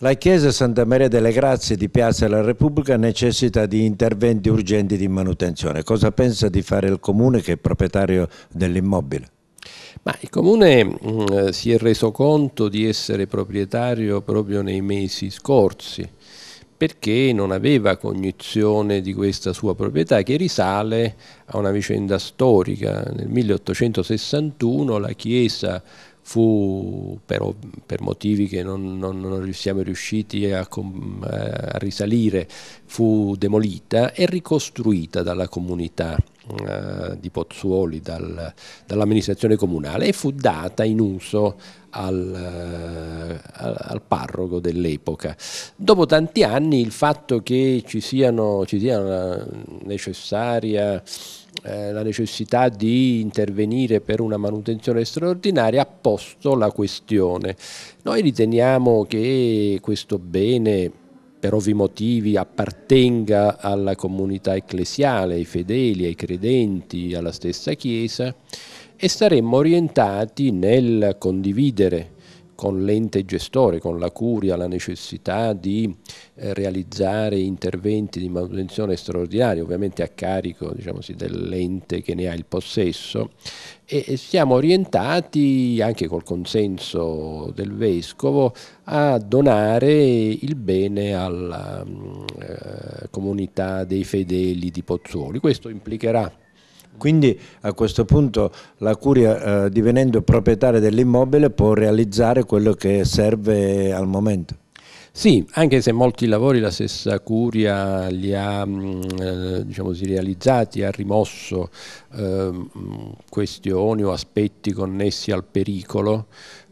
La chiesa Santa Maria delle Grazie di Piazza della Repubblica necessita di interventi urgenti di manutenzione. Cosa pensa di fare il comune che è proprietario dell'immobile? il comune mh, mm, si è reso conto di essere proprietario proprio nei mesi scorsi perché non aveva cognizione di questa sua proprietà che risale a una vicenda storica. Nel 1861 la chiesa fu per, per, motivi che non, non, non siamo riusciti a, eh, a, risalire, fu demolita e ricostruita dalla comunità eh, di Pozzuoli, dal, dall'amministrazione comunale e fu data in uso eh, al, al parroco dell'epoca. Dopo tanti anni il fatto che ci siano, ci sia una necessaria eh, la necessità di intervenire per una manutenzione straordinaria, ha posto la questione. Noi riteniamo che questo bene per ovvi motivi appartenga alla comunità ecclesiale, ai fedeli, ai credenti, alla stessa Chiesa e saremmo orientati nel condividere con l'ente gestore, con la curia, la necessità di eh, realizzare interventi di manutenzione straordinaria, ovviamente a carico diciamo sì, dell'ente che ne ha il possesso, e, e siamo orientati, anche col consenso del Vescovo, a donare il bene alla mm, eh, comunità dei fedeli di Pozzuoli. Questo implicherà quindi a questo punto la Curia, eh, divenendo proprietaria dell'immobile, può realizzare quello che serve al momento. Sì, anche se molti lavori la stessa Curia li ha mm, eh, diciamo così, realizzati, ha rimosso eh, questioni o aspetti connessi al pericolo,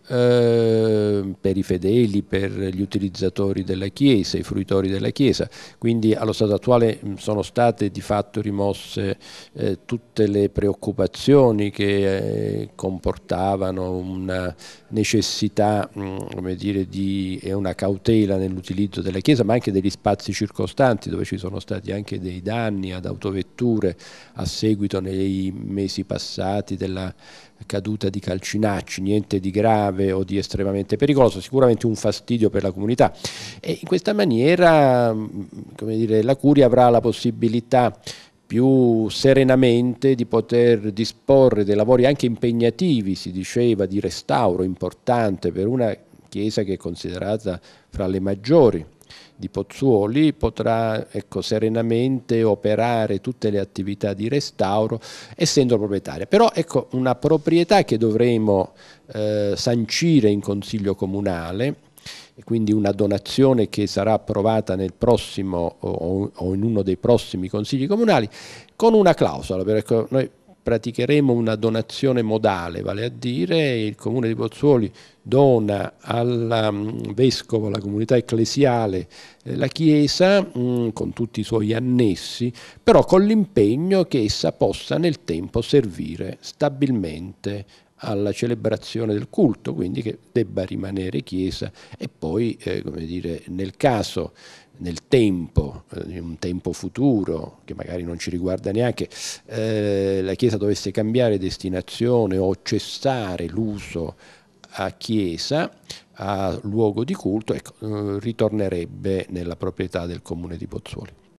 Ehm, per i fedeli, per gli utilizzatori della Chiesa, i fruitori della Chiesa. Quindi allo stato attuale sono state di fatto rimosse eh, tutte le preoccupazioni che eh, comportavano una necessità, mh, dire, di, e una cautela nell'utilizzo della Chiesa, ma anche degli spazi circostanti dove ci sono stati anche dei danni ad autovetture a seguito nei mesi passati della caduta di calcinacci, niente di grave o di estremamente pericoloso, sicuramente un fastidio per la comunità. E in questa maniera mm, come dire, la Curia avrà la possibilità più serenamente di poter disporre dei lavori anche impegnativi, si diceva, di restauro importante per una chiesa che è considerata fra le maggiori di Pozzuoli potrà ecco, serenamente operare tutte le attività di restauro essendo proprietaria. Però ecco, una proprietà che dovremo eh, sancire in Consiglio Comunale e quindi una donazione che sarà approvata nel prossimo o, o in uno dei prossimi consigli comunali con una clausola, perché ecco, noi praticheremo una donazione modale, vale a dire il comune di Pozzuoli dona al um, vescovo, alla comunità ecclesiale, eh, la chiesa mm, con tutti i suoi annessi, però con l'impegno che essa possa nel tempo servire stabilmente alla celebrazione del culto, quindi che debba rimanere chiesa e poi, eh, come dire, nel caso nel tempo, in eh, un tempo futuro che magari non ci riguarda neanche, eh, la Chiesa dovesse cambiare destinazione o cessare l'uso a Chiesa, a luogo di culto, ecco, eh, ritornerebbe nella proprietà del comune di Pozzuoli.